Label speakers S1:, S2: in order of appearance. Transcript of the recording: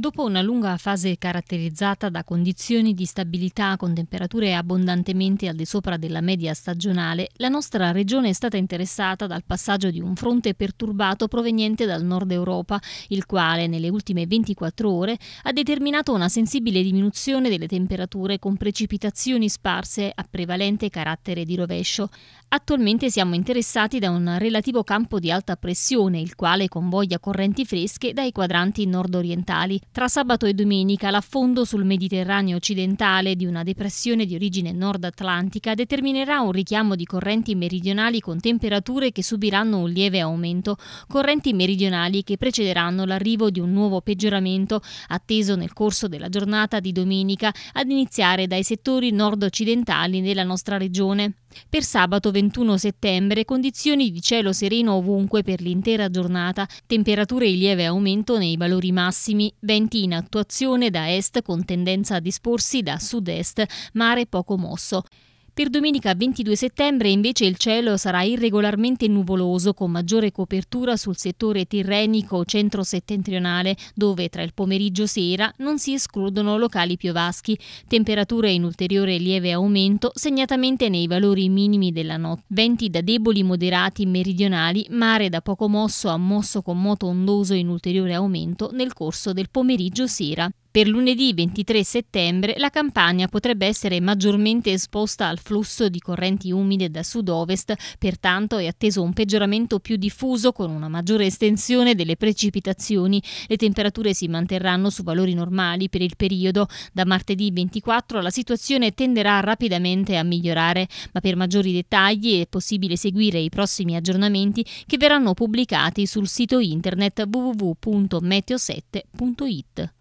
S1: Dopo una lunga fase caratterizzata da condizioni di stabilità con temperature abbondantemente al di sopra della media stagionale, la nostra regione è stata interessata dal passaggio di un fronte perturbato proveniente dal nord Europa, il quale nelle ultime 24 ore ha determinato una sensibile diminuzione delle temperature con precipitazioni sparse a prevalente carattere di rovescio. Attualmente siamo interessati da un relativo campo di alta pressione, il quale convoglia correnti fresche dai quadranti nord-orientali tra sabato e domenica l'affondo sul Mediterraneo occidentale di una depressione di origine nord-atlantica determinerà un richiamo di correnti meridionali con temperature che subiranno un lieve aumento, correnti meridionali che precederanno l'arrivo di un nuovo peggioramento atteso nel corso della giornata di domenica ad iniziare dai settori nord-occidentali della nostra regione. Per sabato 21 settembre condizioni di cielo sereno ovunque per l'intera giornata, temperature in lieve aumento nei valori massimi, venti in attuazione da est con tendenza a disporsi da sud-est, mare poco mosso. Per domenica 22 settembre invece il cielo sarà irregolarmente nuvoloso con maggiore copertura sul settore tirrenico centro-settentrionale dove tra il pomeriggio sera non si escludono locali piovaschi, temperature in ulteriore lieve aumento segnatamente nei valori minimi della notte, venti da deboli moderati meridionali, mare da poco mosso a mosso con moto ondoso in ulteriore aumento nel corso del pomeriggio sera. Per lunedì 23 settembre la Campania potrebbe essere maggiormente esposta al flusso di correnti umide da sud-ovest, pertanto è atteso un peggioramento più diffuso con una maggiore estensione delle precipitazioni. Le temperature si manterranno su valori normali per il periodo. Da martedì 24 la situazione tenderà rapidamente a migliorare, ma per maggiori dettagli è possibile seguire i prossimi aggiornamenti che verranno pubblicati sul sito internet www.meteo7.it.